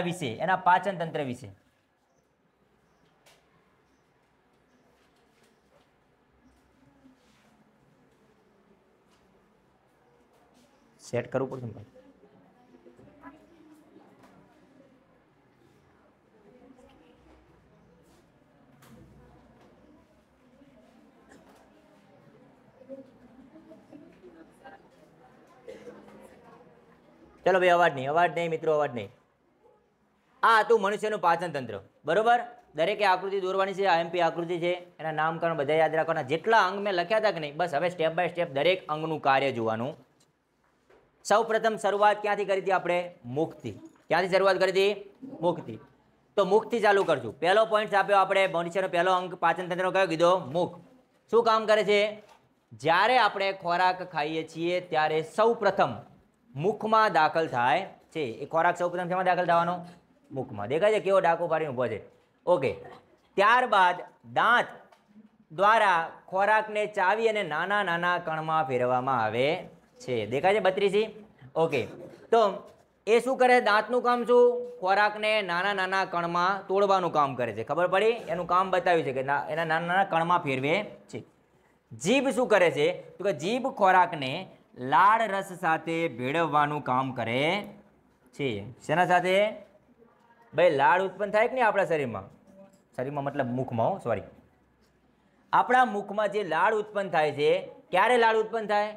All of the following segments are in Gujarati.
એના વિશે એના પાચન તંત્ર વિશે સેટ કરવું પડશે ચલો ભાઈ અવાજ નહીં અવાજ નહીં મિત્રો અવાજ નહીં આ હતું મનુષ્યનું પાચન તંત્ર બરોબર દરેકે આકૃતિ દોરવાની છે આઈએમપી આકૃતિ છે એના નામકરણ બધા યાદ રાખવાના જેટલા અંગ મેં લખ્યા હતા કે નહીં બસ હવે સ્ટેપ બાય સ્ટેપ દરેક અંગનું કાર્ય જોવાનું સૌ શરૂઆત ક્યાંથી કરી હતી આપણે મુક્તિ ક્યાંથી શરૂઆત કરી હતી મુક્તિ તો મુખથી ચાલુ કરશું પહેલો પોઈન્ટ આપ્યો આપણે મનુષ્યનો પહેલો અંગ પાચન તંત્રનો કયો કીધો મુખ શું કામ કરે છે જ્યારે આપણે ખોરાક ખાઈએ છીએ ત્યારે સૌ મુખમાં દાખલ થાય છે એ ખોરાક સૌ પ્રથમ દાખલ થવાનો મુખમાં દેખાય છે કેવો ડાકો પાડીને ઉભો છે ઓકે ત્યારબાદ દાંત દ્વારા ખોરાકને ચાવી અને નાના નાના કણમાં ફેરવામાં આવે છે દેખાય છે બત્રીસી ઓકે તો એ શું કરે છે દાંતનું કામ શું ખોરાકને નાના નાના કણમાં તોડવાનું કામ કરે છે ખબર પડી એનું કામ બતાવ્યું છે કે એના નાના નાના કણમાં ફેરવે છે જીભ શું કરે છે તો કે જીભ ખોરાકને લાળ રસ સાથે ભેળવવાનું કામ કરે છે શેના સાથે ભાઈ લાળ ઉત્પન્ન થાય કે નહીં આપણા શરીરમાં શરીરમાં મતલબ મુખમાં હો સોરી આપણા મુખમાં જે લાળ ઉત્પન્ન થાય છે ક્યારે લાળ ઉત્પન્ન થાય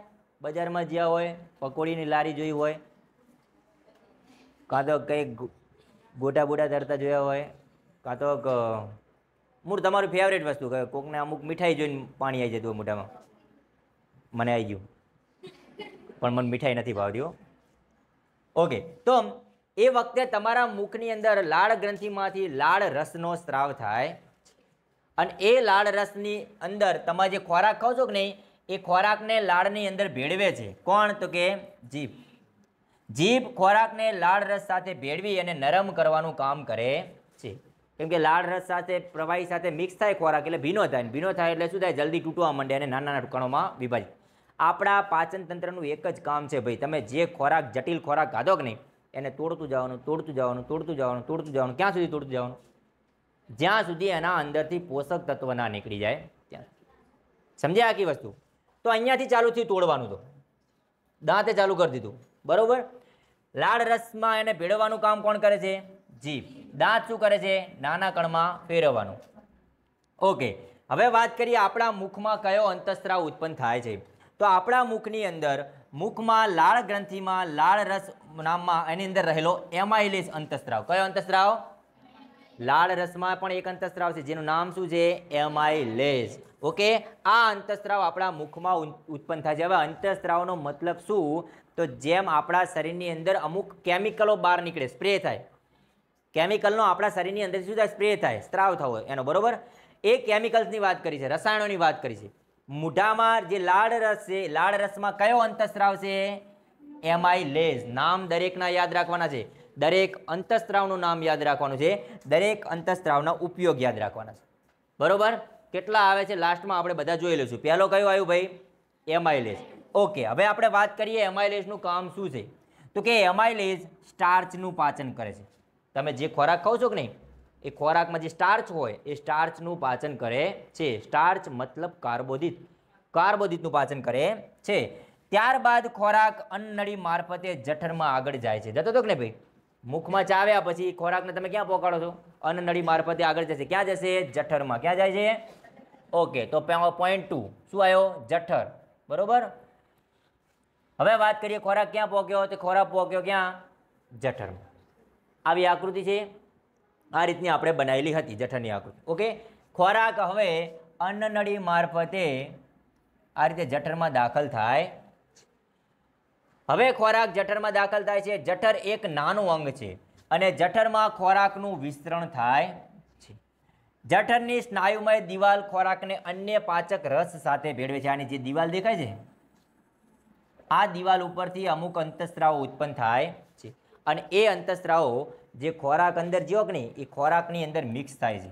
બજારમાં જ્યાં હોય પકોડીની લારી જોઈ હોય કાં તો કંઈક ગોટા બોટા તરતા જોયા હોય કાં તો મૂળ તમારું ફેવરેટ વસ્તુ કહે કોકને અમુક મીઠાઈ જોઈને પાણી આવી જતું હોય મોઢામાં મને આવી ગયું પણ મને મીઠાઈ નથી ભાવતી ઓકે તો એ વખતે તમારા મુખની અંદર લાળ ગ્રંથિમાંથી લાળ રસનો સ્ત્રાવ થાય અને એ લાળ રસની અંદર તમે જે ખોરાક ખાવ છો કે નહીં એ ખોરાકને લાળની અંદર ભેળવે છે કોણ તો કે જીભ જીભ ખોરાકને લાળ રસ સાથે ભેળવી અને નરમ કરવાનું કામ કરે છે કેમ કે લાળ રસ સાથે પ્રવાહી સાથે મિક્સ થાય ખોરાક એટલે ભીનો થાય ભીનો થાય એટલે શું થાય જલ્દી તૂટવા માંડે અને નાના નાના ટુકણોમાં વિભાજિત આપણા પાચનતંત્રનું એક જ કામ છે ભાઈ તમે જે ખોરાક જટિલ ખોરાક ખાધો કે નહીં એને તોડતું જવાનું તોડતું જવાનું તોડતું જવાનું તોડતું જવાનું ક્યાં સુધી તોડતું જવાનું જ્યાં સુધી એના અંદરથી પોષક તત્વ ના નીકળી જાય ત્યાં સમજ્યા આખી વસ્તુ તો અહીંયાથી ચાલુ થયું તોડવાનું તો દાંતે ચાલુ કરી દીધું બરાબર લાળ રસમાં એને ભેળવવાનું કામ કોણ કરે છે જીભ દાંત શું કરે છે નાના કણમાં ફેરવવાનું ઓકે હવે વાત કરીએ આપણા મુખમાં કયો અંતસ્ત્રાવ ઉત્પન્ન થાય છે તો આપણા મુખની અંદર મુખમાં લાળ ગ્રંથિમાં લાળ રસ નામમાં એની અંદર રહેલો એમાઇલિસ અંતસ્ત્રાવ કયો અંતસ્ત્રાવ લાળ રસમાં પણ એક અંતસ્ત્રાવ છે જેનું નામ શું છે એમાઇલેસ ઓકે આ અંતસ્ત્રાવ આપણા મુખમાં ઉત્પન્ન થાય છે હવે અંતસ્ત્રાવનો મતલબ શું તો જેમ આપણા શરીરની અંદર અમુક કેમિકલો બહાર નીકળે સ્પ્રે થાય કેમિકલનો આપણા શરીરની અંદર શું થાય સ્પ્રે થાય સ્ત્રાવ થવો એનો બરાબર એ કેમિકલ્સની વાત કરી છે રસાયણોની વાત કરી છે મૂઢામાં જે લાળ રસ છે લાળ રસમાં કયો અંતસ્ત્રાવ છે એમાઇલેઝ નામ દરેકના યાદ રાખવાના છે દરેક અંતસ્ત્રાવનું નામ યાદ રાખવાનું છે દરેક અંતસ્ત્રાવના ઉપયોગ યાદ રાખવાના છે બરાબર કેટલા આવે છે લાસ્ટમાં આપણે બધા જોઈ લઈશું પહેલો કયો આવ્યું ભાઈ એમાઇલેઝ ઓકે હવે આપણે વાત કરીએ એમાઇલેઝનું કામ શું છે તો કે એમાઇલેઝ સ્ટાર્ચનું પાચન કરે છે તમે જે ખોરાક ખાઓ છો કે નહીં એ ખોરાકમાં જે સ્ટાર્ચ હોય એ સ્ટાર્ચનું પાચન કરે છે સ્ટાર્ચ મતલબ કાર્બોદિત કાર્બોદિતનું પાચન કરે છે ત્યારબાદ ખોરાક અન્નળી મારફતે જઠરમાં આગળ જાય છે જતો તો કે ભાઈ મુખમાં ચાવ્યા પછી ખોરાકને તમે ક્યાં પહોંચાડો છો અન્નળી મારફતે આગળ જશે ક્યાં જશે જઠરમાં ક્યાં જાય છે ઓકે તો પોઈન્ટ ટુ શું આવ્યો જઠર બરાબર હવે વાત કરીએ ખોરાક ક્યાં પહોંચ્યો તો ખોરાક પહોંચ્યો ક્યાં જઠરમાં આવી આકૃતિ છે આ રીતની આપણે બનાવેલી હતી જઠરની આકૃતિ ઓકે ખોરાક હવે અન્નનળી મારફતે આ રીતે જઠરમાં દાખલ થાય હવે ખોરાક જઠરમાં દાખલ થાય છે જઠર એક નાનું અંગ છે અને જઠરમાં ખોરાકનું વિસ્તરણ થાય છે જઠરની સ્નાયુમય દિવાલ ખોરાકને અન્ય પાચક રસ સાથે ભેળવે છે આની જે દિવાલ દેખાય છે આ દિવાલ ઉપરથી અમુક અંતસ્ત્રાવો ઉત્પન્ન થાય છે અને એ અંતસ્ત્રાવો જે ખોરાક અંદર જ્યો કે નહીં એ ખોરાકની અંદર મિક્સ થાય છે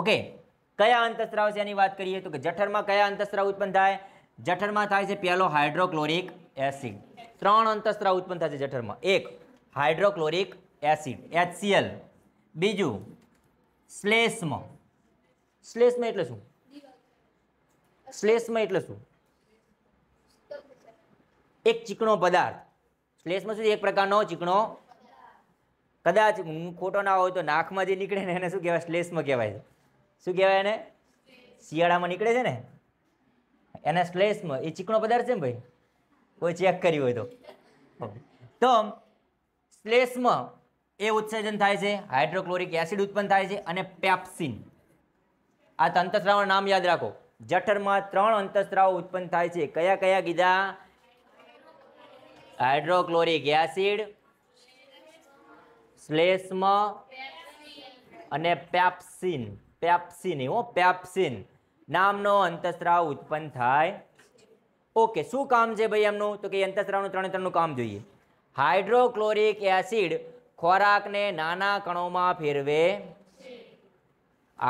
ઓકે કયા અંતસ્ત્રાવ છે એની વાત કરીએ તો કે જઠરમાં કયા અંતસ્ત્રાવ ઉત્પન્ન થાય જઠરમાં થાય છે પહેલો હાઇડ્રોક્લોરિક એસિડ ત્રણ અંતસ્ત્રાવ ઉત્પન્ન થાય છે જઠરમાં એક હાઇડ્રોક્લોરિક એસિડ એચસીએલ બીજું શ્લેષ્મ શ્લેષ્મ એટલે શું શ્લેષ્મ એટલે શું એક ચીકણો પદાર્થ સ્લેશમાં શું એક પ્રકારનો ચીકણો કદાચ હું ખોટો ના હોય તો નાકમાં જે નીકળે ને એને શું કહેવાય સ્લેશમાં કહેવાય શું કહેવાય એને શિયાળામાં નીકળે છે ને એના સ્લેશમાં એ ચીકણો પદાર્થ છે ને ભાઈ કોઈ ચેક કરી હોય તો તો સ્લેશમાં એ ઉત્સર્જન થાય છે હાઇડ્રોક્લોરિક એસિડ ઉત્પન્ન થાય છે અને પેપ્સિન આ અંતસ્ત્રાવનું નામ યાદ રાખો જઠરમાં ત્રણ અંતસ્ત્રાવો ઉત્પન્ન થાય છે કયા કયા કીધા હાઇડ્રોક્લોરિક એસિડ શ્લેષ્મ અને પેપ્સિન પેપ્સિન હો પેપ્સિન નામનો અંતસ્ત્રાવ ઉત્પન્ન થાય ઓકે શું કામ છે ભાઈ એમનું તો કે અંતસ્ત્રાવનું ત્રણે ત્રણનું કામ જોઈએ હાઇડ્રોક્લોરિક એસિડ ખોરાકને નાના કણોમાં ફેરવે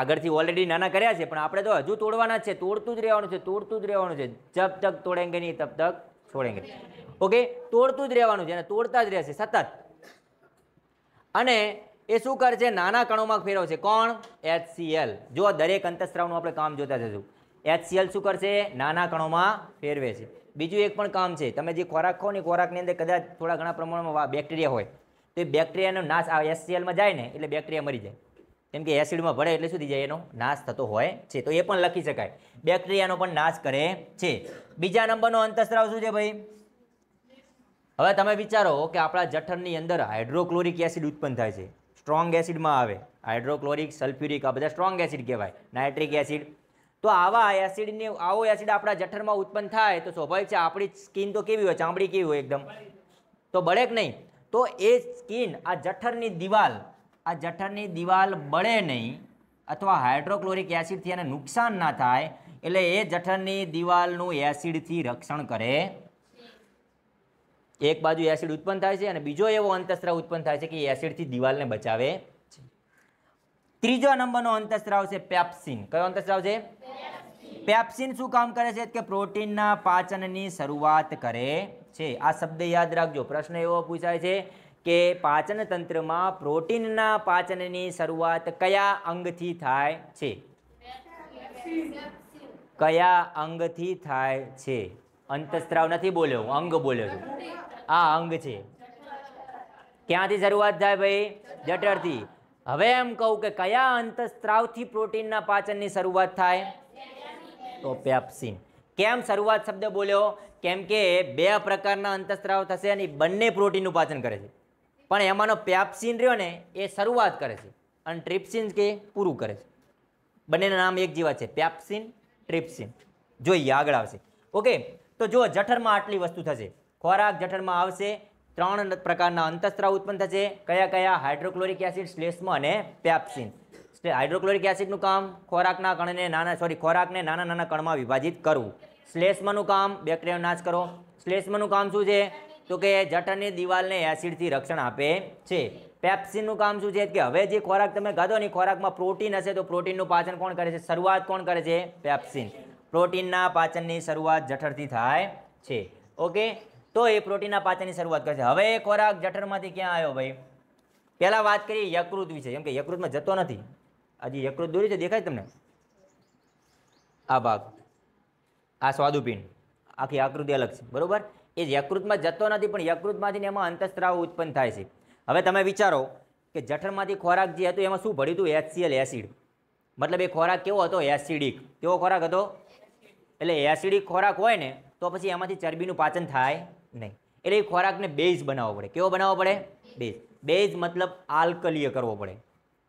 આગળથી ઓલરેડી નાના કર્યા છે પણ આપણે તો હજુ તોડવાના છે તોડતું જ રહેવાનું છે તોડતું જ રહેવાનું છે જબ તક તોડેંગે નહીં તબ તક છોડેંગે ઓકે તોડતું જ રહેવાનું છે અને તોડતા જ રહેશે સતત અને એ શું કરશે નાના કણોમાં ફેરવશે કોણ એચસીએલ જો દરેક અંતસ્ત્રાવનું આપણે કામ જોતા જશું એચસીએલ શું કરશે નાના કણોમાં ફેરવે છે બીજું એક પણ કામ છે તમે જે ખોરાક ખાઓ ને ખોરાકની અંદર કદાચ થોડા ઘણા પ્રમાણમાં બેક્ટેરિયા હોય તો એ બેક્ટેરિયાનો નાશ આ HClમાં જાય ને એટલે બેક્ટેરિયા મરી જાય કેમ કે એસિડમાં ભળે એટલે શું થઈ જાય એનો નાશ થતો હોય છે તો એ પણ લખી શકાય બેક્ટેરિયાનો પણ નાશ કરે છે બીજા નંબરનો અંતસ્ત્રાવ શું છે ભાઈ હવે તમે વિચારો કે આપણા જઠરની અંદર હાઇડ્રોક્લોરિક એસિડ ઉત્પન્ન થાય છે સ્ટ્રોંગ એસિડમાં આવે હાઇડ્રોક્લોરિક સલ્ફ્યુરિક આ બધા સ્ટ્રોંગ એસિડ કહેવાય નાઇટ્રિક એસિડ તો આવા એસિડને આવો એસિડ આપણા જઠરમાં ઉત્પન્ન થાય તો સ્વાભાવિક છે આપણી સ્કિન તો કેવી હોય ચામડી કેવી હોય એકદમ તો બળેક નહીં તો એ સ્કિન આ જઠરની દિવાલ આ જઠરની દિવાલ બળે નહીં અથવા હાઇડ્રોક્લોરિક એસિડથી એને નુકસાન ના થાય એટલે એ જઠરની દિવાલનું એસિડથી રક્ષણ કરે એક બાજુ એસિડ ઉત્પન્ન થાય છે અને બીજો એવો અંતસ્ત્રાવ ઉત્પન્ન થાય છે કે એસિડથી દિવાલને બચાવે છે ત્રીજો નંબરનો અંતસ્ત્રાવ છે પેપ્સિન કયો અંતસ્ત્રાવ છે પેપ્સિન શું કામ કરે છે કે પ્રોટીનના પાચનની શરૂઆત કરે છે આ શબ્દ યાદ રાખજો પ્રશ્ન એવો પૂછાય છે કે પાચન તંત્રમાં પ્રોટીનના પાચનની શરૂઆત કયા અંગથી થાય છે કયા અંગથી થાય છે અંતસ્ત્રાવ નથી બોલ્યો હું અંગ બોલ્યો છું આ અંગ છે ક્યાંથી શરૂઆત થાય ભાઈ જટરથી હવે એમ કહું કે કયા અંતસ્ત્રાવથી પ્રોટીનના પાચનની શરૂઆત થાય તો પેપ્સિન કેમ શરૂઆત શબ્દ બોલ્યો કેમ કે બે પ્રકારના અંતસ્ત્રાવ થશે અને બંને પ્રોટીનનું પાચન કરે છે પણ એમાંનો પ્યાપ્સિન રહ્યો ને એ શરૂઆત કરે છે અને ટ્રિપ્સિન કે પૂરું કરે છે બંનેના નામ એક જેવા છે પ્યાપ્સિન ટ્રિપ્સિન જોઈએ આગળ આવશે ઓકે તો જો જઠરમાં આટલી વસ્તુ થશે ખોરાક જઠરમાં આવશે ત્રણ પ્રકારના અંતસ્ત્રાવ ઉત્પન્ન થશે કયા કયા હાઇડ્રોક્લોરિક એસિડ શ્લેષ્મ અને પેપ્સિન હાઇડ્રોક્લોરિક એસિડનું કામ ખોરાકના કણને નાના સોરી ખોરાકને નાના નાના કણમાં વિભાજિત કરવું શ્લેષ્મનું કામ બેક્ટેરિયાનો નાશ કરો શ્લેષ્મનું કામ શું છે તો કે જઠરની દિવાલને એસિડથી રક્ષણ આપે છે પેપ્સિનનું કામ શું છે કે હવે જે ખોરાક તમે ખાધો ને ખોરાકમાં પ્રોટીન હશે તો પ્રોટીનનું પાચન કોણ કરે છે શરૂઆત કોણ કરે છે પેપ્સિન પ્રોટીનના પાચનની શરૂઆત જઠરથી થાય છે ઓકે તો એ પ્રોટીનના પાચનની શરૂઆત કરે છે હવે એ ખોરાક જઠરમાંથી ક્યાં આવ્યો ભાઈ પહેલાં વાત કરીએ યકૃત વિશે કેમ કે યકૃતમાં જતો નથી હજી યકૃત દોરી છે દેખાય તમને આ ભાગ આ સ્વાદુપિંડ આખી આકૃતિ અલગ છે બરાબર એ યકૃતમાં જતો નથી પણ યકૃતમાંથી એમાં અંતસ્ત્રાવ ઉત્પન્ન થાય છે હવે તમે વિચારો કે જઠરમાંથી ખોરાક જે હતો એમાં શું ભળ્યું હતું એચસીએલ એસિડ મતલબ એ ખોરાક કેવો હતો એસિડિક કેવો ખોરાક હતો એટલે એસિડિક ખોરાક હોય ને તો પછી એમાંથી ચરબીનું પાચન થાય નહીં એટલે એ ખોરાકને બેઝ બનાવવો પડે કેવો બનાવવો પડે બેઝ બેઝ મતલબ આલ્કલીય કરવો પડે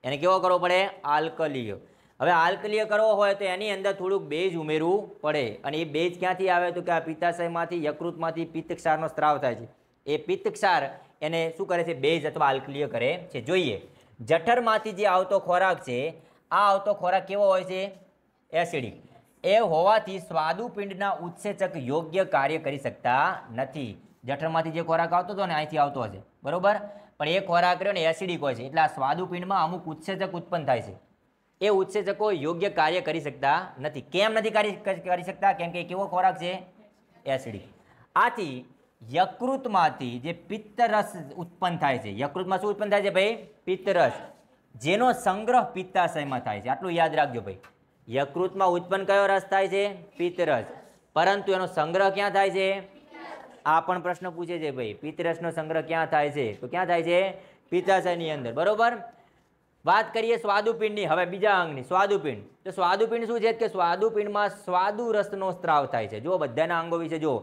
એને કેવો કરવો પડે આલ્કલીય હવે આલ્કલીય કરવો હોય તો એની અંદર થોડુંક બેજ ઉમેરવું પડે અને એ બેજ ક્યાંથી આવે તો કે આ પિત્તાશયમાંથી યકૃતમાંથી પિત્તક્ષારનો સ્ત્રાવ થાય છે એ પિત્તક્ષાર એને શું કરે છે બેજ અથવા આલ્કલીય કરે છે જોઈએ જઠરમાંથી જે આવતો ખોરાક છે આ આવતો ખોરાક કેવો હોય છે એસિડિક એ હોવાથી સ્વાદુપિંડના ઉત્સેચક યોગ્ય કાર્ય કરી શકતા નથી જઠરમાંથી જે ખોરાક આવતો હતો ને અહીંથી આવતો હશે બરાબર પણ એ ખોરાક રહ્યો ને એસિડિક હોય છે એટલે આ સ્વાદુપિંડમાં અમુક ઉત્સેચક ઉત્પન્ન થાય છે એ ઉત્સેચકો યોગ્ય કાર્ય કરી શકતા નથી કેમ નથી કરી શકતા કેમ કે કેવો ખોરાક છે એસિડિક આથી યકૃતમાંથી જે પિત્તરસ ઉત્પન્ન થાય છે યકૃતમાં શું ઉત્પન્ન થાય છે ભાઈ પિત્તરસ જેનો સંગ્રહ પિત્તાશયમાં થાય છે આટલું યાદ રાખજો ભાઈ યકૃતમાં ઉત્પન્ન કયો રસ થાય છે પિત્તરસ પરંતુ એનો સંગ્રહ ક્યાં થાય છે આ પણ પ્રશ્ન પૂછે છે ભાઈ પિત્તરસનો સંગ્રહ ક્યાં થાય છે તો ક્યાં થાય છે પિત્તાશયની અંદર બરોબર વાત કરીએ સ્વાદુપિંડની હવે બીજા અંગની સ્વાદુપિંડ તો સ્વાદુપિંડ શું છે કે સ્વાદુપિંડમાં સ્વાદુ રસનો સ્ત્રાવ થાય છે જો બધાના અંગો વિશે જો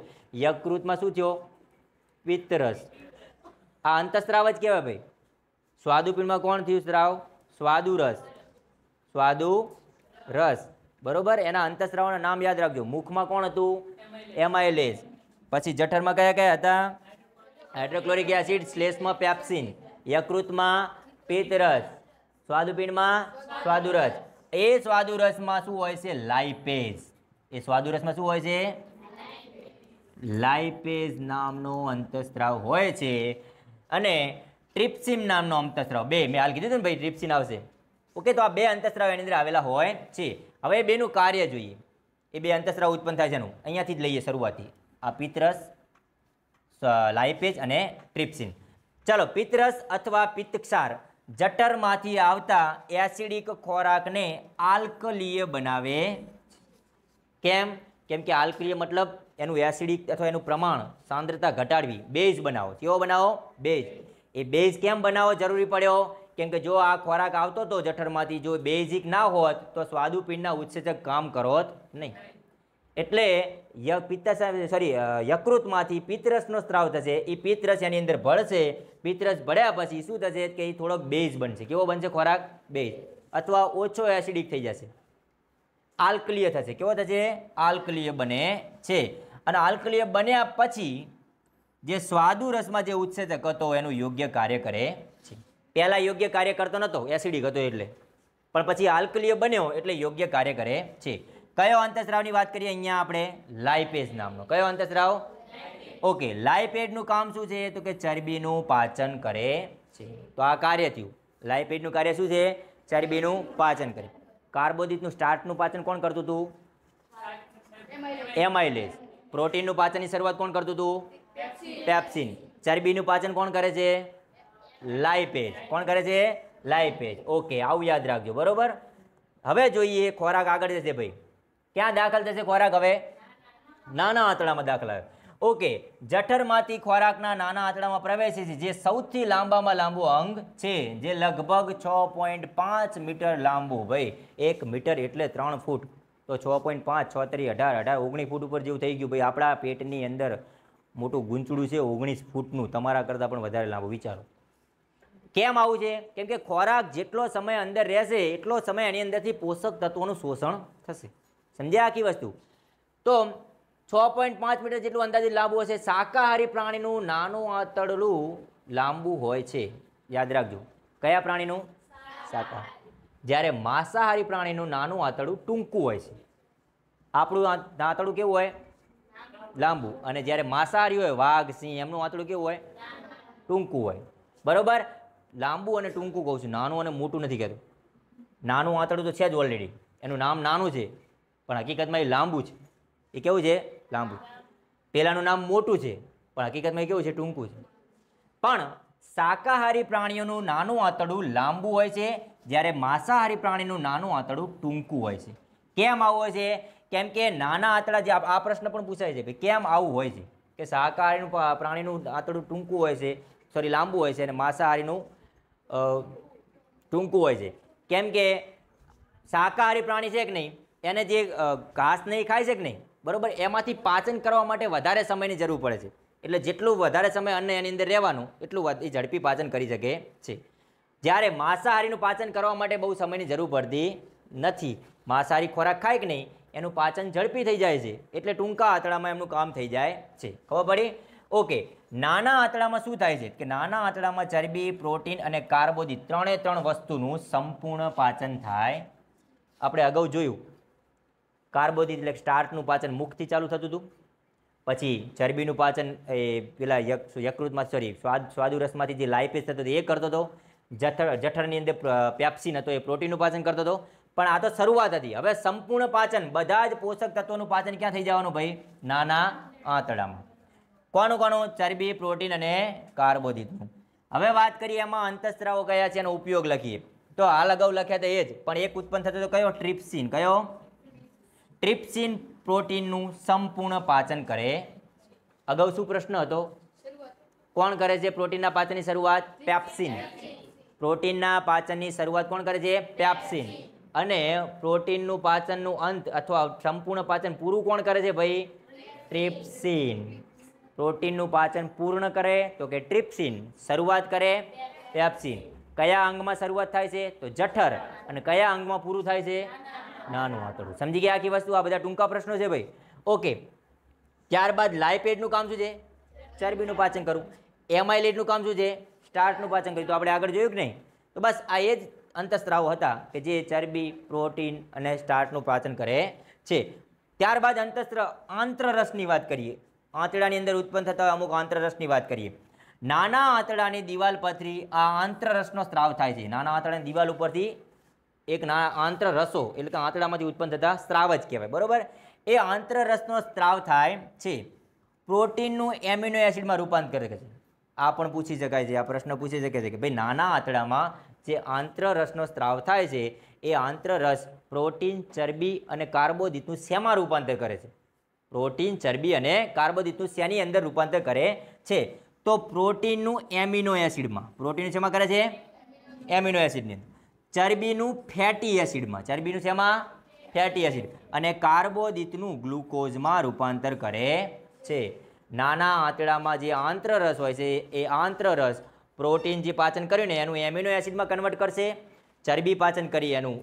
યકૃતમાં શું થયો પિત્તરસ આ અંતસ્ત્રાવ જ કહેવાય ભાઈ સ્વાદુપિંડમાં કોણ થયું સ્ત્રાવ સ્વાદુ રસ સ્વાદુ રસ બરોબર એના અંતસ્ત્રાવના નામ યાદ રાખજો મુખમાં કોણ હતું એમાઇલેસ પછી જઠરમાં કયા કયા હતા હાઇડ્રોક્લોરિક એસિડ સ્લેશમાં પેપ્સિન યકૃતમાં પિત્તરસ સ્વાદુપિંડમાં સ્વાદુરસ એ સ્વાદુરસમાં શું હોય છે લાઇપેજ એ સ્વાદુરસમાં શું હોય છે લાઇપેજ નામનો અંતઃસ્ત્રાવ હોય છે અને ટ્રિપ્સિમ નામનો અંતસ્ત્રાવ બે મેં હાલ કીધું હતું ને ભાઈ ટ્રિપ્સિન આવશે ઓકે તો આ બે અંતસ્ત્રાવ એની અંદર આવેલા હોય છે હવે એ બેનું કાર્ય જોઈએ એ બે અંતસ્ત્રાવ ઉત્પન્ન થાય છે એનું અહીંયાથી જ લઈએ શરૂઆતથી આ પિત્તરસ લાઈપેજ અને ટ્રિપ્સિન ચાલો પિત્તરસ અથવા પિત્તક્ષાર જઠરમાંથી આવતા એસિડિક ખોરાકને આલ્કલીય બનાવે કેમ કેમ કે આલ્કલીય મતલબ એનું એસિડિક અથવા એનું પ્રમાણ સાંદ્રતા ઘટાડવી બેઝ બનાવો કેવો બનાવો બેઝ એ બેઝ કેમ બનાવો જરૂરી પડ્યો કેમ કે જો આ ખોરાક આવતો હતો જઠરમાંથી જો બેઝિક ના હોત તો સ્વાદુપિંડના ઉત્સેચક કામ કરોત નહીં એટલે પિત્તરસ સોરી યકૃતમાંથી પિત્તરસનો સ્ત્રાવ થશે એ પિત્તરસ એની અંદર ભળશે પિત્તરસ ભળ્યા પછી શું થશે કે એ થોડોક બેઝ બનશે કેવો બનશે ખોરાક બેઝ અથવા ઓછો એસિડિક થઈ જશે આલ્કલીય થશે કેવો થશે આલ્કલીય બને છે અને આલ્કલીય બન્યા પછી જે સ્વાદુ રસમાં જે ઉત્સેચક હતો એનું યોગ્ય કાર્ય કરે છે પહેલાં યોગ્ય કાર્ય કરતો નહોતો એસિડિક હતો એટલે પણ પછી આલ્કલીય બન્યો એટલે યોગ્ય કાર્ય કરે છે કયો અંતસ્રાવની વાત કરીએ અહીંયા આપણે લાઇપેજ નામનો કયો અંતસ્રાવ ઓકે લાઇપેડનું કામ શું છે તો કે ચરબીનું પાચન કરે છે તો આ કાર્ય થયું લાઇપેડનું કાર્ય શું છે ચરબીનું પાચન કરે કાર્બોદિતનું સ્ટાર્ટનું પાચન કોણ કરતું હતું એમાઇલેજ પ્રોટીનનું પાચનની શરૂઆત કોણ કરતું હતું પેપ્સિન ચરબીનું પાચન કોણ કરે છે લાઇપેજ કોણ કરે છે લાઇપેજ ઓકે આવું યાદ રાખજો બરોબર હવે જોઈએ ખોરાક આગળ જશે ભાઈ ક્યાં દાખલ થશે ખોરાક હવે નાના આંતળામાં દાખલ આવે ઓકે જઠરમાંથી ખોરાકના નાના આંતળામાં પ્રવેશે છે જે સૌથી લાંબામાં લાંબો અંગ છે જે લગભગ છ પોઈન્ટ પાંચ મીટર લાંબુ ભાઈ એક મીટર એટલે ત્રણ ફૂટ તો છ પોઈન્ટ પાંચ છોતરી અઢાર અઢાર ઓગણીસ ફૂટ ઉપર જેવું થઈ ગયું ભાઈ આપણા પેટની અંદર મોટું ગૂંચડું છે ઓગણીસ ફૂટનું તમારા કરતાં પણ વધારે લાંબુ વિચારો કેમ આવું છે કેમ કે ખોરાક જેટલો સમય અંદર રહેશે એટલો સમય એની અંદરથી પોષક તત્વોનું શોષણ થશે સમજ્યા આખી વસ્તુ તો છ પોઈન્ટ પાંચ મીટર જેટલું અંદાજે લાંબુ હશે શાકાહારી પ્રાણીનું નાનું આંતળડું લાંબુ હોય છે યાદ રાખજો કયા પ્રાણીનું શાકાહારી જ્યારે માંસાહારી પ્રાણીનું નાનું આંતળું ટૂંકું હોય છે આપણું આંતળું કેવું હોય લાંબુ અને જ્યારે માંસાહારી હોય વાઘ સિંહ એમનું આંતળું કેવું હોય ટૂંકું હોય બરાબર લાંબુ અને ટૂંકું કહું છું નાનું અને મોટું નથી કહેતું નાનું આંતળું તો છે જ ઓલરેડી એનું નામ નાનું છે પણ હકીકતમાં એ લાંબુ છે એ કેવું છે લાંબુ પહેલાંનું નામ મોટું છે પણ હકીકતમાં એ કેવું છે ટૂંકું છે પણ શાકાહારી પ્રાણીઓનું નાનું આંતરડું લાંબુ હોય છે જ્યારે માંસાહારી પ્રાણીનું નાનું આંતરડું ટૂંકું હોય છે કેમ આવું હોય છે કેમ કે નાના આંતળા જે આ પ્રશ્ન પણ પૂછાય છે કે કેમ આવું હોય છે કે શાકાહારીનું પ્રાણીનું આંતળું ટૂંકું હોય છે સોરી લાંબુ હોય છે અને માંસાહારીનું ટૂંકું હોય છે કેમ કે શાકાહારી પ્રાણી છે કે નહીં એને જે ઘાસ નહીં ખાય છે કે નહીં બરાબર એમાંથી પાચન કરવા માટે વધારે સમયની જરૂર પડે છે એટલે જેટલું વધારે સમય અન્ન એની અંદર રહેવાનું એટલું એ ઝડપી પાચન કરી શકે છે જ્યારે માંસાહારીનું પાચન કરવા માટે બહુ સમયની જરૂર પડતી નથી માંસાહારી ખોરાક ખાય કે નહીં એનું પાચન ઝડપી થઈ જાય છે એટલે ટૂંકા આંતળામાં એમનું કામ થઈ જાય છે ખબર પડી ઓકે નાના આંતળામાં શું થાય છે કે નાના આંતળામાં ચરબી પ્રોટીન અને કાર્બોદી ત્રણે ત્રણ વસ્તુનું સંપૂર્ણ પાચન થાય આપણે અગાઉ જોયું કાર્બોદિત એટલે સ્ટાર્ટનું પાચન મુખથી ચાલુ થતું હતું પછી ચરબીનું પાચન એ પેલા યકૃતમાં સોરી સ્વાદ સ્વાદુરસમાંથી જે લાઇપેસ થતો હતો એ કરતો હતો જઠર જઠરની અંદર પેપ્સીન હતો એ પ્રોટીનનું પાચન કરતો હતો પણ આ તો શરૂઆત હતી હવે સંપૂર્ણ પાચન બધા જ પોષક તત્વોનું પાચન ક્યાં થઈ જવાનું ભાઈ નાના આંતડામાં કોનું કોનું ચરબી પ્રોટીન અને કાર્બોદિતનું હવે વાત કરીએ એમાં અંતસ્ત્રાવો કયા છે એનો ઉપયોગ લખીએ તો હાલ અગાઉ લખ્યા તો એ જ પણ એક ઉત્પન્ન થતો હતો કયો ટ્રિપ્સિન કયો ટ્રિપ્સિન પ્રોટીનનું સંપૂર્ણ પાચન કરે અગાઉ શું પ્રશ્ન હતો કોણ કરે છે પ્રોટીનના પાચનની શરૂઆત પેપ્સિન પ્રોટીનના પાચનની શરૂઆત કોણ કરે છે પેપ્સિન અને પ્રોટીનનું પાચનનું અંત અથવા સંપૂર્ણ પાચન પૂરું કોણ કરે છે ભાઈ ટ્રિપ્સિન પ્રોટીનનું પાચન પૂર્ણ કરે તો કે ટ્રિપ્સિન શરૂઆત કરે પેપ્સિન કયા અંગમાં શરૂઆત થાય છે તો જઠર અને કયા અંગમાં પૂરું થાય છે નાનું આંતરડું સમજી ગયા આખી વસ્તુ આ બધા ટૂંકા પ્રશ્નો છે ભાઈ ઓકે ત્યારબાદ લાઇપેડનું કામ શું છે ચરબીનું પાચન કરવું એમાઇલેટનું કામ શું છે સ્ટાર્ટનું પાચન કર્યું તો આપણે આગળ જોયું કે નહીં તો બસ આ એ જ અંતસ્ત્રાવો હતા કે જે ચરબી પ્રોટીન અને સ્ટાર્ટનું પાચન કરે છે ત્યારબાદ અંતસ્ત્ર આંતરરસની વાત કરીએ આંતરડાની અંદર ઉત્પન્ન થતા અમુક આંતરરસની વાત કરીએ નાના આંતરડાની દિવાલ પરથી આ આંતરરસનો સ્ત્રાવ થાય છે નાના આંતરડાની દિવાલ ઉપરથી એક ના આંતરરસો એટલે કે આંતરડામાંથી ઉત્પન્ન થતા સ્ત્રાવ જ કહેવાય બરાબર એ આંતરરસનો સ્ત્રાવ થાય છે પ્રોટીનનું એમિનો એસિડમાં રૂપાંતર કરે છે આ પણ પૂછી શકાય છે આ પ્રશ્ન પૂછી શકે છે કે ભાઈ નાના આંતરડામાં જે આંતરરસનો સ્ત્રાવ થાય છે એ આંતરરસ પ્રોટીન ચરબી અને કાર્બોદિતનું શેમાં રૂપાંતર કરે છે પ્રોટીન ચરબી અને કાર્બોદિતનું શેની અંદર રૂપાંતર કરે છે તો પ્રોટીનનું એમિનો એસિડમાં પ્રોટીન શેમાં કરે છે એમિનો એસિડની અંદર ચરબીનું ફેટી એસિડમાં ચરબીનું શેમાં ફેટી એસિડ અને કાર્બોદિતનું ગ્લુકોઝમાં રૂપાંતર કરે છે નાના આંતડામાં જે આંત્રરસ હોય છે એ આંત્રરસ પ્રોટીન જે પાચન કર્યું ને એનું એમિનો એસિડમાં કન્વર્ટ કરશે ચરબી પાચન કરી એનું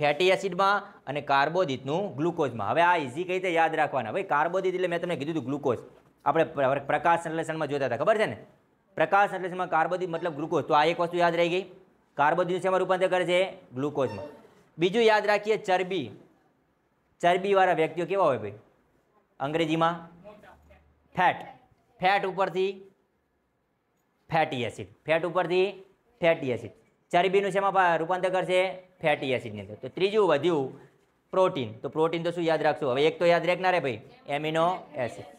ફેટી એસિડમાં અને કાર્બોદિતનું ગ્લુકોઝમાં હવે આ ઇઝી કઈ રીતે યાદ રાખવાના ભાઈ કાર્બોદિત એટલે મેં તમને કીધું હતું ગ્લુકોઝ આપણે પ્રકાશ સંશ્લેષણમાં જોતા હતા ખબર છે ને પ્રકાશ સંશ્લેષણમાં કાર્બોદિત મતલબ ગ્લુકોઝ તો આ એક વસ્તુ યાદ રહી ગઈ કાર્બોદિન શેમાં રૂપાંતર કરે છે ગ્લુકોઝમાં બીજું યાદ રાખીએ ચરબી ચરબીવાળા વ્યક્તિઓ કેવા હોય ભાઈ અંગ્રેજીમાં ફેટ ફેટ ઉપરથી ફેટી એસિડ ફેટ ઉપરથી ફેટી એસિડ ચરબીનું શેમાં રૂપાંતર કરશે ફેટી એસિડની અંદર તો ત્રીજું વધ્યું પ્રોટીન તો પ્રોટીન તો શું યાદ રાખશું હવે એક તો યાદ રાખનારે ભાઈ એમિનો એસિડ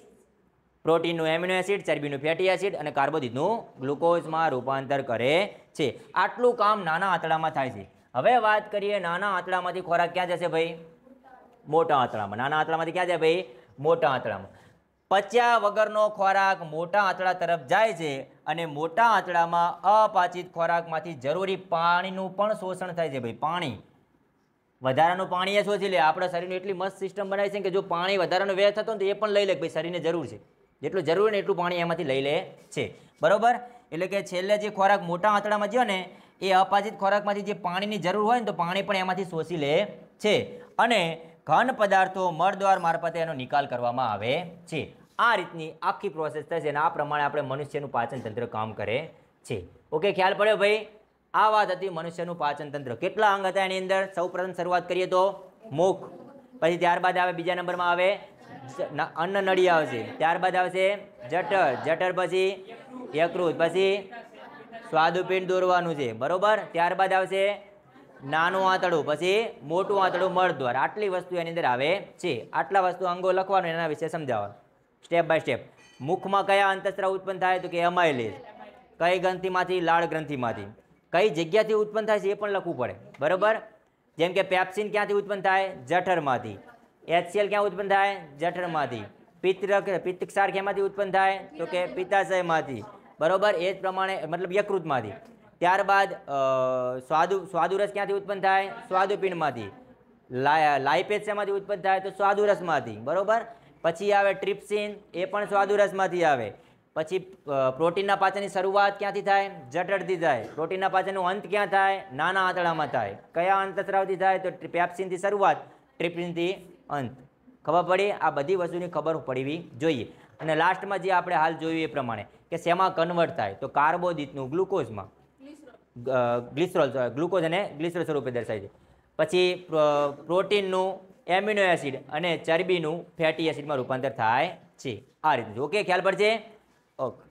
પ્રોટીનનું એમિનો એસિડ ચરબીનું ફેટી એસિડ અને કાર્બોદિતનું ગ્લુકોઝમાં રૂપાંતર કરે છે આટલું કામ નાના આંતળામાં થાય છે હવે વાત કરીએ નાના આંતળામાંથી ખોરાક ક્યાં જશે ભાઈ મોટા આંતળામાં નાના આંતળામાંથી ક્યાં જાય ભાઈ મોટા આંતળામાં પચ્યા વગરનો ખોરાક મોટા આંતળા તરફ જાય છે અને મોટા આંતળામાં અપાચિત ખોરાકમાંથી જરૂરી પાણીનું પણ શોષણ થાય છે ભાઈ પાણી વધારાનું પાણી એ શોષી લે આપણા શરીરની એટલી મસ્ત સિસ્ટમ બનાવી છે કે જો પાણી વધારાનો વ્યય થતો ને તો એ પણ લઈ લે ભાઈ શરીરને જરૂર છે જેટલું જરૂરી ને એટલું પાણી એમાંથી લઈ લે છે બરાબર એટલે કે છેલ્લે જે ખોરાક મોટા આંતળામાં જ્યો ને એ અપાચિત ખોરાકમાંથી જે પાણીની જરૂર હોય ને તો પાણી પણ એમાંથી શોષી લે છે અને ઘન પદાર્થો મળદ્વાર મારફતે એનો નિકાલ કરવામાં આવે છે આ રીતની આખી પ્રોસેસ થશે અને આ પ્રમાણે આપણે મનુષ્યનું પાચનતંત્ર કામ કરે છે ઓકે ખ્યાલ પડ્યો ભાઈ આ વાત હતી મનુષ્યનું પાચનતંત્ર કેટલા અંગ હતા એની અંદર સૌપ્રથમ શરૂઆત કરીએ તો મુખ પછી ત્યારબાદ આવે બીજા નંબરમાં આવે અન્ન નળી આવશે ત્યારબાદ આવશે જઠર જઠર પછી યકૃત પછી સ્વાદુપિંડ દોરવાનું છે બરાબર ત્યારબાદ આવશે નાનું આંતળું પછી મોટું આંતળું મળદ્વાર આટલી વસ્તુ એની અંદર આવે છે આટલા વસ્તુ અંગો લખવાનું એના વિશે સમજાવવાનું સ્ટેપ બાય સ્ટેપ મુખમાં કયા અંતસ્ત્રા ઉત્પન્ન થાય તો કે એમાઇલેજ કઈ ગ્રંથિમાંથી લાળ ગ્રંથિમાંથી કઈ જગ્યાથી ઉત્પન્ન થાય છે એ પણ લખવું પડે બરાબર જેમ કે પેપ્સિન ક્યાંથી ઉત્પન્ન થાય જઠરમાંથી એચસીએલ ક્યાં ઉત્પન્ન થાય જઠરમાંથી પિત્ત પિત્તક્ષાર ક્યાંમાંથી ઉત્પન્ન થાય તો કે પિત્તાશયમાંથી બરોબર એ જ પ્રમાણે મતલબ યકૃતમાંથી ત્યારબાદ સ્વાદુ સ્વાદુરસ ક્યાંથી ઉત્પન્ન થાય સ્વાદુપિંડમાંથી લાઇપેજ શેમાંથી ઉત્પન્ન થાય તો સ્વાદુરસમાંથી બરોબર પછી આવે ટ્રિપ્સિન એ પણ સ્વાદુરસમાંથી આવે પછી પ્રોટીનના પાચનની શરૂઆત ક્યાંથી થાય જઠરથી થાય પ્રોટીનના પાચનનો અંત ક્યાં થાય નાના આંતળામાં થાય કયા અંતસ્રાવથી થાય તો પેપ્સિનથી શરૂઆત ટ્રિપ્સિનથી અંત ખબર પડી આ બધી વસ્તુની ખબર પડવી જોઈએ અને લાસ્ટમાં જે આપણે હાલ જોયું એ પ્રમાણે કે શેમાં કન્વર્ટ થાય તો કાર્બોદિતનું ગ્લુકોઝમાં ગ્લિસરોલ ગ્લુકોઝ અને ગ્લિસરોલ સ્વરૂપે દર્શાય છે પછી પ્રોટીનનું એમિનો એસિડ અને ચરબીનું ફેટી એસિડમાં રૂપાંતર થાય છે આ રીતનું ઓકે ખ્યાલ પડશે ઓકે